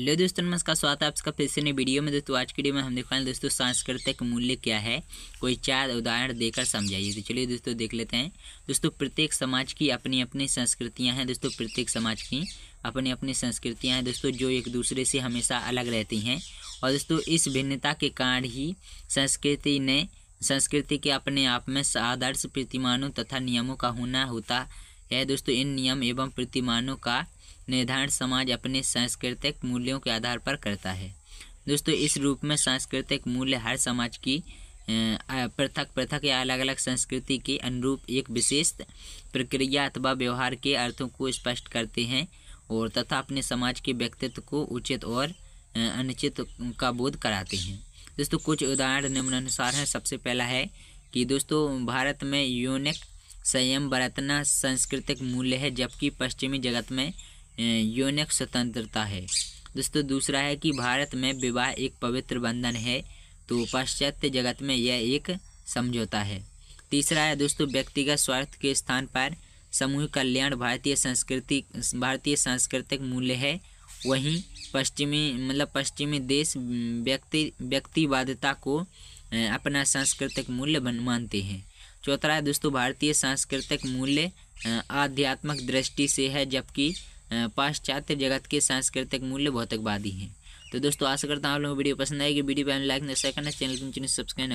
hello दोस्तों नमस्कार स्वागत है आपका फिर से नई वीडियो में दोस्तों आज की वीडियो में हम दिखाएंगे दोस्तों सांस्कृतिक मूल्य क्या है कोई चार उदाहरण देकर समझाइए तो चलिए दोस्तों देख लेते हैं दोस्तों प्रत्येक समाज की अपनी अपनी संस्कृतियां हैं दोस्तों प्रत्येक समाज की अपनी अपनी संस्कृतियाँ हैं दोस्तों जो एक दूसरे से हमेशा अलग रहती हैं और दोस्तों इस भिन्नता के कारण ही संस्कृति ने संस्कृति के अपने आप में आदर्श प्रतिमानों तथा नियमों का होना होता है दोस्तों इन नियम एवं प्रतिमानों का निर्धारण समाज अपने सांस्कृतिक मूल्यों के आधार पर करता है दोस्तों इस रूप में सांस्कृतिक मूल्य हर समाज की पृथक पृथक या अलग अलग संस्कृति के अनुरूप एक विशेष प्रक्रिया अथवा व्यवहार के अर्थों को स्पष्ट करते हैं और तथा अपने समाज के व्यक्तित्व को उचित और अनुचित का बोध कराते हैं दोस्तों कुछ उदाहरण निम्नानुसार हैं सबसे पहला है कि दोस्तों भारत में यूनिक संयम बरतना सांस्कृतिक मूल्य है जबकि पश्चिमी जगत में यौनिक स्वतंत्रता है दोस्तों दूसरा है कि भारत में विवाह एक पवित्र बंधन है तो पाश्चात्य जगत में यह एक समझौता है तीसरा है दोस्तों व्यक्तिगत स्वार्थ के स्थान पर समूह कल्याण भारतीय संस्कृति भारतीय सांस्कृतिक मूल्य है वहीं पश्चिमी मतलब पश्चिमी देश व्यक्ति व्यक्तिवादता को अपना सांस्कृतिक मूल्य मानते हैं चौथा है दोस्तों भारतीय सांस्कृतिक मूल्य आध्यात्मिक दृष्टि से है जबकि पाश्चात्य जगत के सांस्कृतिक मूल्य भौतिकवादी हैं तो दोस्तों आशा करता हूँ आप लोगों को वीडियो पसंद आएगी वीडियो पर लाइक न सेकंड चैनल सब्सक्राइब